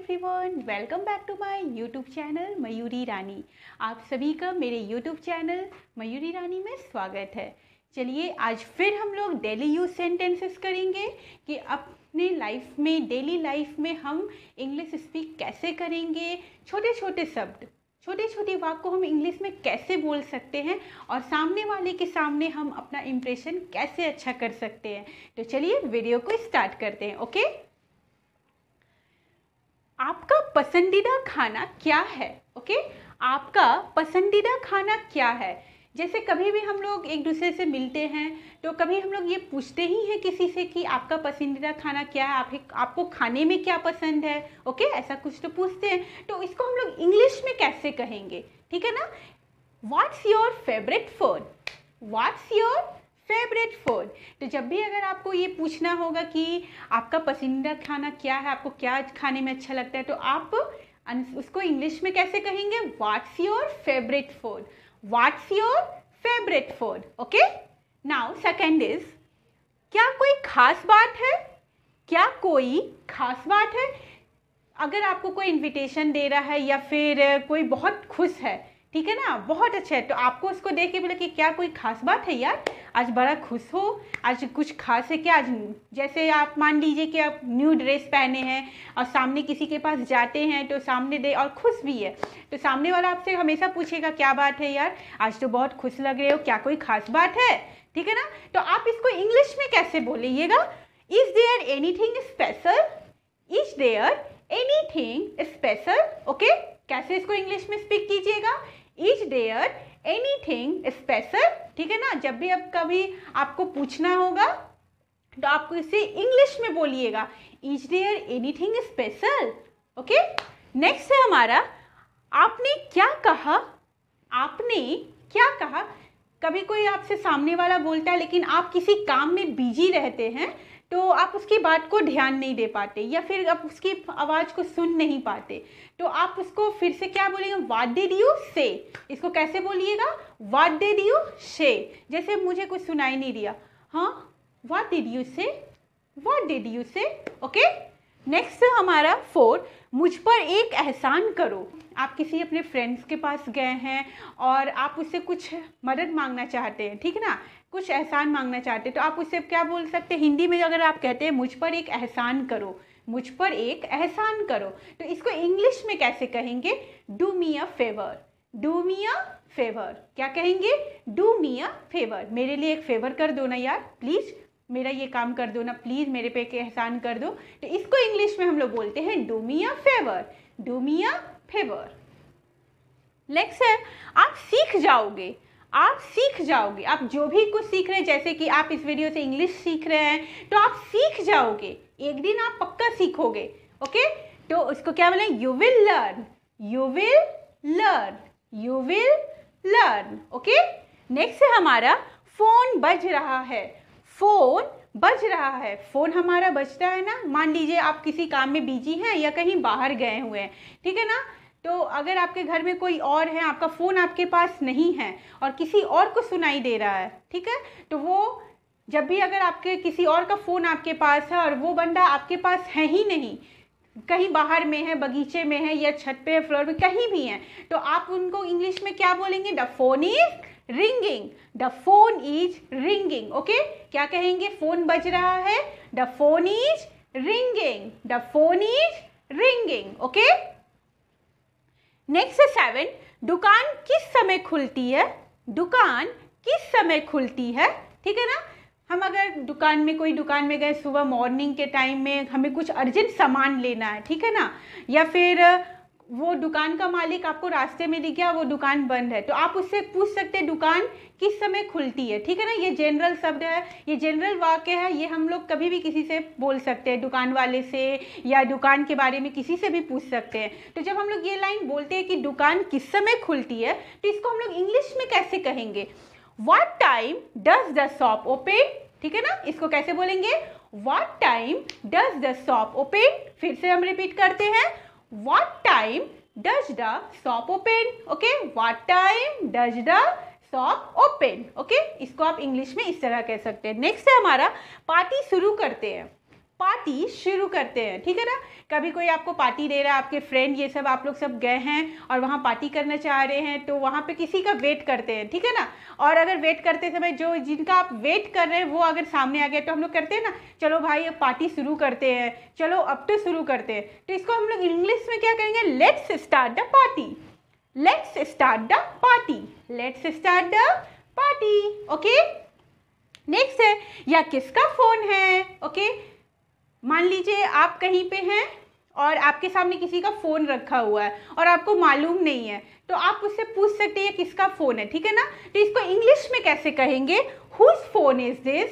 Everyone welcome back to my YouTube channel Mayuri Rani आप सभी का मेरे यूट्यूब चैनल मयूरी रानी में स्वागत है चलिए आज फिर हम लोग डेली यूज सेंटेंसेस करेंगे कि अपने लाइफ में डेली लाइफ में हम इंग्लिश स्पीक कैसे करेंगे छोटे छोटे शब्द छोटे छोटे वाक को हम इंग्लिश में कैसे बोल सकते हैं और सामने वाले के सामने हम अपना इम्प्रेशन कैसे अच्छा कर सकते हैं तो चलिए वीडियो को स्टार्ट करते हैं ओके आपका पसंदीदा खाना क्या है ओके okay? आपका पसंदीदा खाना क्या है जैसे कभी भी हम लोग एक दूसरे से मिलते हैं तो कभी हम लोग ये पूछते ही हैं किसी से कि आपका पसंदीदा खाना क्या है आप आपको खाने में क्या पसंद है ओके ऐसा कुछ तो पूछते हैं तो इसको हम लोग इंग्लिश में कैसे कहेंगे ठीक है ना what's your favourite food what's your favourite food तो जब भी अगर आपको ये पूछना होगा कि आपका पसंदीदा खाना क्या है आपको क्या खाने में अच्छा लगता है तो आप उसको इंग्लिश में कैसे कहेंगे what's your favourite food what's your favourite food okay now second is क्या कोई खास बात है क्या कोई खास बात है अगर आपको कोई इनविटेशन दे रहा है या फिर कोई बहुत खुश है ठीक है ना बहुत अच्छा है तो आपको उसको देख के बोले कि क्या कोई खास बात है यार आज बड़ा खुश हो आज कुछ खास है क्या आज जैसे आप मान लीजिए कि आप न्यू ड्रेस पहने हैं और सामने किसी के पास जाते हैं तो सामने दे और खुश भी है तो सामने वाला आपसे हमेशा पूछेगा क्या बात है यार आज तो बहुत खुश लग रहे हो क्या कोई खास बात है ठीक है ना तो आप इसको इंग्लिश में कैसे बोलिएगा is there anything special is there anything special okay कैसे इसको इंग्लिश में स्पीक कीजिएगा इज डेयर थिंग स्पेशल ठीक है ना जब भी आप कभी आपको पूछना होगा तो आपको इसे इंग्लिश में बोलिएगा is there thing special okay next है हमारा आपने क्या कहा आपने क्या कहा कभी कोई आपसे सामने वाला बोलता है लेकिन आप किसी काम में बिजी रहते हैं तो आप उसकी बात को ध्यान नहीं दे पाते या फिर आप उसकी आवाज़ को सुन नहीं पाते तो आप उसको फिर से क्या बोलेंगे वाट डिड यू से इसको कैसे बोलिएगा वाट डिड यू से जैसे मुझे कुछ सुनाई नहीं दिया हाँ वाट did you say what did you say okay next हमारा फोर मुझ पर एक एहसान करो आप किसी अपने फ्रेंड्स के पास गए हैं और आप उससे कुछ मदद मांगना चाहते हैं ठीक ना कुछ एहसान मांगना चाहते हैं तो आप उससे क्या बोल सकते हिंदी में अगर आप कहते हैं मुझ पर एक एहसान करो मुझ पर एक एहसान करो तो इसको इंग्लिश में कैसे कहेंगे do me a favour do me a favour क्या कहेंगे डू मी अ फेवर मेरे लिए एक फेवर कर दो ना यार प्लीज़ मेरा ये काम कर दो ना प्लीज़ मेरे पे एक एहसान कर दो तो इसको इंग्लिश में हम लोग बोलते हैं do me a favour do me a favour next है आप सीख जाओगे आप सीख जाओगे आप जो भी कुछ सीख रहे हैं जैसे कि आप इस वीडियो से इंग्लिश सीख रहे हैं तो आप सीख जाओगे एक दिन आप पक्का सीखोगे ओके तो उसको क्या बोले you will learn you will learn you will learn okay next है हमारा फ़ोन बज रहा है फ़ोन बज रहा है फ़ोन हमारा बजता है ना मान लीजिए आप किसी काम में बिजी हैं या कहीं बाहर गए हुए हैं ठीक है ना तो अगर आपके घर में कोई और है आपका फ़ोन आपके पास नहीं है और किसी और को सुनाई दे रहा है ठीक है तो वो जब भी अगर आपके किसी और का फ़ोन आपके पास है और वो बंदा आपके पास है ही नहीं कहीं बाहर में है बगीचे में है या छत पे है फ्लोर में कहीं भी है तो आप उनको इंग्लिश में क्या बोलेंगे the phone is ringing the phone is ringing okay क्या कहेंगे फोन बज रहा है the phone is ringing the phone is ringing okay next seven दुकान किस समय खुलती है दुकान किस समय खुलती है ठीक है ना हम अगर दुकान में कोई दुकान में गए सुबह मॉर्निंग के टाइम में हमें कुछ अर्जेंट सामान लेना है ठीक है ना या फिर वो दुकान का मालिक आपको रास्ते में दिख गया वो दुकान बंद है तो आप उससे पूछ सकते हैं दुकान किस समय खुलती है ठीक है ना ये जनरल शब्द है ये जनरल वाक्य है ये हम लोग कभी भी किसी से बोल सकते हैं दुकान वाले से या दुकान के बारे में किसी से भी पूछ सकते हैं तो जब हम लोग ये लाइन बोलते हैं कि दुकान किस समय खुलती है तो इसको हम लोग इंग्लिश में कैसे कहेंगे what time does the shop open ठीक है ना इसको कैसे बोलेंगे what time does the shop open फिर से हम रिपीट करते हैं what time does the shop open okay what time does the shop open okay इसको आप इंग्लिश में इस तरह कह सकते हैं नेक्स्ट है हमारा पार्टी शुरू करते हैं पार्टी शुरू करते हैं ठीक है ना कभी कोई आपको पार्टी दे रहा है आपके फ्रेंड ये सब आप लोग सब गए हैं और वहाँ पार्टी करना चाह रहे हैं तो वहाँ पे किसी का वेट करते हैं ठीक है ना और अगर वेट करते समय जो जिनका आप वेट कर रहे हैं वो अगर सामने आ गया तो हम लोग करते हैं ना चलो भाई अब पार्टी शुरू करते हैं चलो अब तो शुरू करते हैं तो इसको हम लोग इंग्लिश में क्या करेंगे let's start the party let's start the party let's start the party okay next है या किसका फोन है ओके okay? मान लीजिए आप कहीं पे हैं और आपके सामने किसी का फ़ोन रखा हुआ है और आपको मालूम नहीं है तो आप उससे पूछ सकते हैं किसका फ़ोन है ठीक है ना तो इसको इंग्लिश में कैसे कहेंगे whose phone is this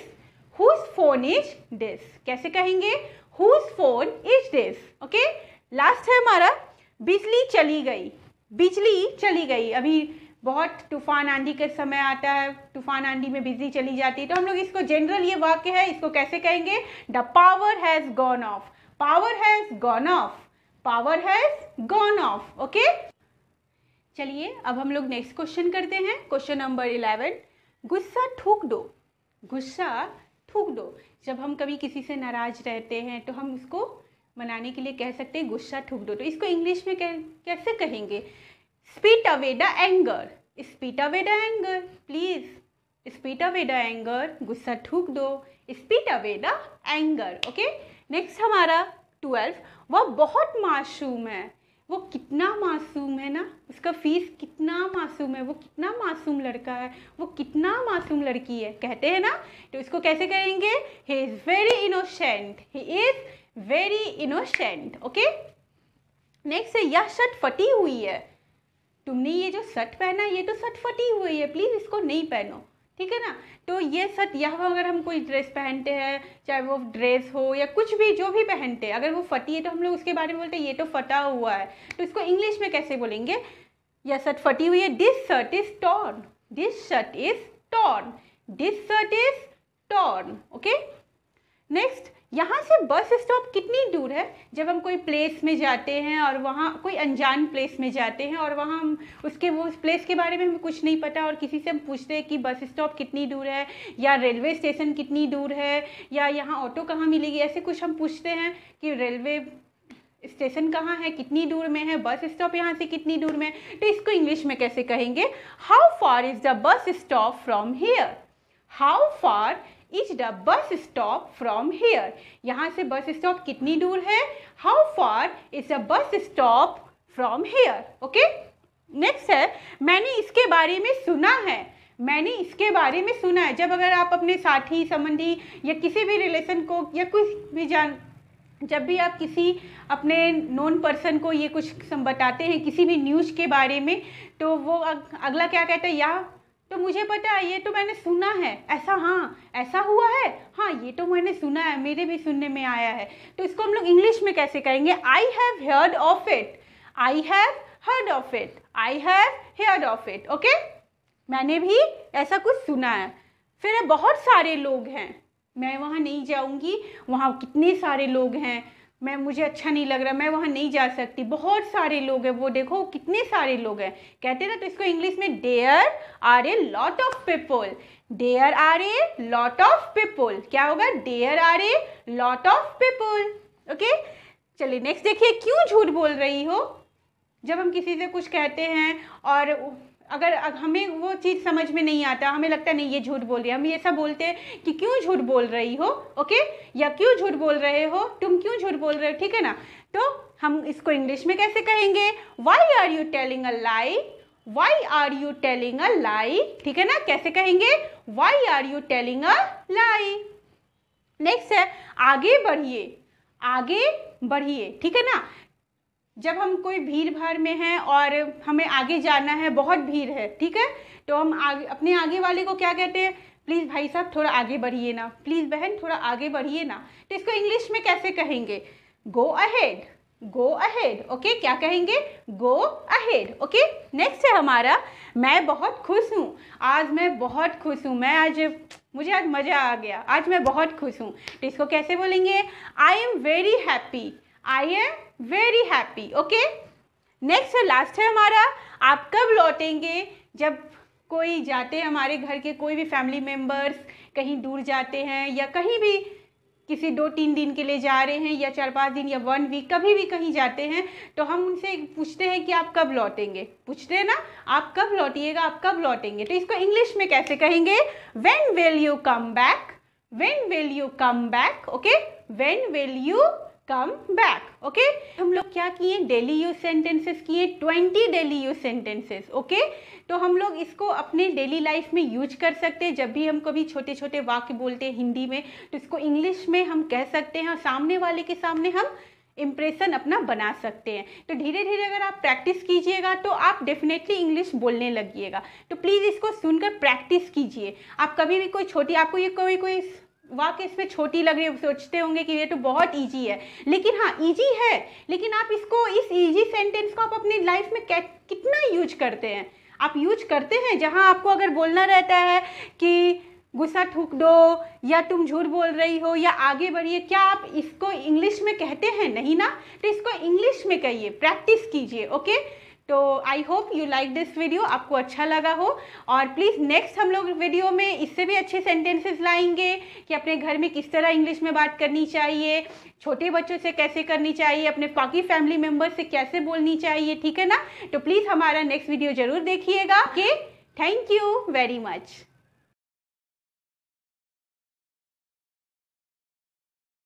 whose phone is this कैसे कहेंगे whose phone is this okay last है हमारा बिजली चली गई बिजली चली गई अभी बहुत तूफान आंधी के समय आता है तूफान आंधी में बिजली चली जाती है तो हम लोग इसको जनरल ये वाक्य है इसको कैसे कहेंगे the power has gone off power has gone off power has gone off okay चलिए अब हम लोग नेक्स्ट क्वेश्चन करते हैं क्वेश्चन नंबर इलेवन गुस्सा ठूक दो गुस्सा थूक दो जब हम कभी किसी से नाराज़ रहते हैं तो हम उसको मनाने के लिए कह सकते हैं गुस्सा ठूक दो तो इसको इंग्लिश में कैसे कहेंगे spit away the anger spit away the anger please spit away the anger गुस्सा ठूक दो spit away the anger okay next हमारा ट्वेल्व वह बहुत मासूम है वो कितना मासूम है ना उसका फीस कितना मासूम है वो कितना मासूम लड़का है वो कितना मासूम लड़की है कहते हैं ना तो इसको कैसे कहेंगे he is very innocent he is very innocent okay next है यह शर्ट फटी हुई है तुमने ये जो शर्ट पहना है ये तो शर्ट फटी हुई है प्लीज़ इसको नहीं पहनो ठीक है ना तो ये शर्ट या अगर हम कोई ड्रेस पहनते हैं चाहे वो ड्रेस हो या कुछ भी जो भी पहनते हैं अगर वो फटी है तो हम लोग उसके बारे में बोलते हैं ये तो फटा हुआ है तो इसको इंग्लिश में कैसे बोलेंगे यह शर्ट फटी हुई है this shirt is torn this shirt is torn this shirt is torn यहाँ से बस स्टॉप कितनी दूर है जब हम कोई प्लेस में जाते हैं और वहाँ कोई अनजान प्लेस में जाते हैं और वहाँ हम उसके वो उस प्लेस के बारे में हमें कुछ नहीं पता और किसी से हम पूछते हैं कि बस स्टॉप कितनी दूर है या रेलवे स्टेशन कितनी दूर है या यहाँ ऑटो कहाँ मिलेगी ऐसे कुछ हम पूछते हैं कि रेलवे स्टेशन कहाँ है कितनी दूर में है बस स्टॉप यहाँ से कितनी दूर में है तो इसको इंग्लिश में कैसे कहेंगे how far is the bus stop from here how far is the bus stop from here यहाँ से बस स्टॉप कितनी दूर है how far is a bus stop from here okay next है मैंने इसके बारे में सुना है मैंने इसके बारे में सुना है जब अगर आप अपने साथी संबंधी या किसी भी रिलेशन को या कुछ भी जान जब भी आप किसी अपने नॉन पर्सन को ये कुछ बताते हैं किसी भी न्यूज़ के बारे में तो वो अगला क्या कहता है या तो मुझे पता है ये तो मैंने सुना है ऐसा हाँ ऐसा हुआ है हाँ ये तो मैंने सुना है मेरे भी सुनने में आया है तो इसको हम लोग इंग्लिश में कैसे कहेंगे I have heard of it I have heard of it I have heard of it okay मैंने भी ऐसा कुछ सुना है फिर बहुत सारे लोग हैं मैं वहाँ नहीं जाऊँगी वहाँ कितने सारे लोग हैं मैं मुझे अच्छा नहीं लग रहा मैं वहाँ नहीं जा सकती बहुत सारे लोग हैं वो देखो कितने सारे लोग हैं कहते ना तो इसको इंग्लिश में there are a lot of people there are a lot of people क्या होगा there are a lot of people okay चलिए नेक्स्ट देखिए क्यों झूठ बोल रही हो जब हम किसी से कुछ कहते हैं और अगर हमें वो चीज़ समझ में नहीं आता हमें लगता नहीं ये झूठ बोल रही है हम ये सब बोलते हैं कि क्यों झूठ बोल रही हो ओके या क्यों झूठ बोल रहे हो तुम क्यों झूठ बोल रहे हो ठीक है ना तो हम इसको इंग्लिश में कैसे कहेंगे why are you telling a lie why are you telling a lie ठीक है ना कैसे कहेंगे why are you telling a lie next है आगे बढ़िए आगे बढ़िए ठीक है ना जब हम कोई भीड़ भाड़ में हैं और हमें आगे जाना है बहुत भीड़ है ठीक है तो हम आगे अपने आगे वाले को क्या कहते हैं प्लीज़ भाई साहब थोड़ा आगे बढ़िए ना प्लीज़ बहन थोड़ा आगे बढ़िए ना तो इसको इंग्लिश में कैसे कहेंगे go ahead go ahead okay क्या कहेंगे गो अहेड ओके नेक्स्ट है हमारा मैं बहुत खुश हूँ आज मैं बहुत खुश हूँ मैं आज मुझे आज मज़ा आ गया आज मैं बहुत खुश हूँ तो इसको कैसे बोलेंगे I am very happy I am very happy okay next है लास्ट है हमारा आप कब लौटेंगे जब कोई जाते हैं हमारे घर के कोई भी फैमिली मेम्बर्स कहीं दूर जाते हैं या कहीं भी किसी दो तीन दिन के लिए जा रहे हैं या चार पाँच दिन या वन वीक कभी भी कहीं जाते हैं तो हम उनसे पूछते हैं कि आप कब लौटेंगे पूछते हैं ना आप कब लौटिएगा आप कब लौटेंगे तो इसको इंग्लिश में कैसे कहेंगे when will you come back when will you come back okay when will you come back okay हम लोग क्या किए डेली यूज सेंटेंसेस किए twenty daily use sentences okay तो हम लोग इसको अपने डेली लाइफ में यूज कर सकते हैं जब भी हम कभी छोटे छोटे वाक्य बोलते हैं हिंदी में तो इसको इंग्लिश में हम कह सकते हैं और सामने वाले के सामने हम इम्प्रेशन अपना बना सकते हैं तो धीरे धीरे अगर आप प्रैक्टिस कीजिएगा तो आप डेफिनेटली इंग्लिश बोलने लगिएगा तो प्लीज़ इसको सुनकर प्रैक्टिस कीजिए आप कभी भी कोई छोटी आपको ये कोई कोई वाक्य इसमें छोटी लग रही है सोचते होंगे कि ये तो बहुत ईजी है लेकिन हाँ ईजी है लेकिन आप इसको इस ईजी सेंटेंस को आप अपनी लाइफ में कितना यूज करते हैं आप यूज करते हैं जहाँ आपको अगर बोलना रहता है कि गुस्सा थूक दो या तुम झूठ बोल रही हो या आगे बढ़िए क्या आप इसको इंग्लिश में कहते हैं नहीं ना तो इसको इंग्लिश में कहिए प्रैक्टिस कीजिए ओके तो I hope you like this video आपको अच्छा लगा हो और प्लीज़ नेक्स्ट हम लोग वीडियो में इससे भी अच्छे सेंटेंसेस लाएंगे कि अपने घर में किस तरह इंग्लिश में बात करनी चाहिए छोटे बच्चों से कैसे करनी चाहिए अपने बाकी फैमिली मेम्बर्स से कैसे बोलनी चाहिए ठीक है ना तो प्लीज़ हमारा नेक्स्ट वीडियो ज़रूर देखिएगा कि थैंक यू वेरी मच